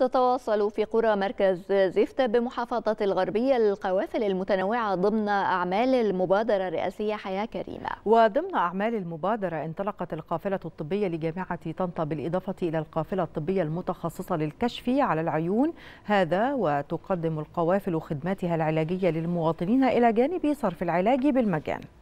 تتواصل في قرى مركز زفت بمحافظة الغربية القوافل المتنوعة ضمن أعمال المبادرة الرئاسية حياة كريمة وضمن أعمال المبادرة انطلقت القافلة الطبية لجامعة طنطا بالإضافة إلى القافلة الطبية المتخصصة للكشف على العيون هذا وتقدم القوافل خدماتها العلاجية للمواطنين إلى جانب صرف العلاج بالمجان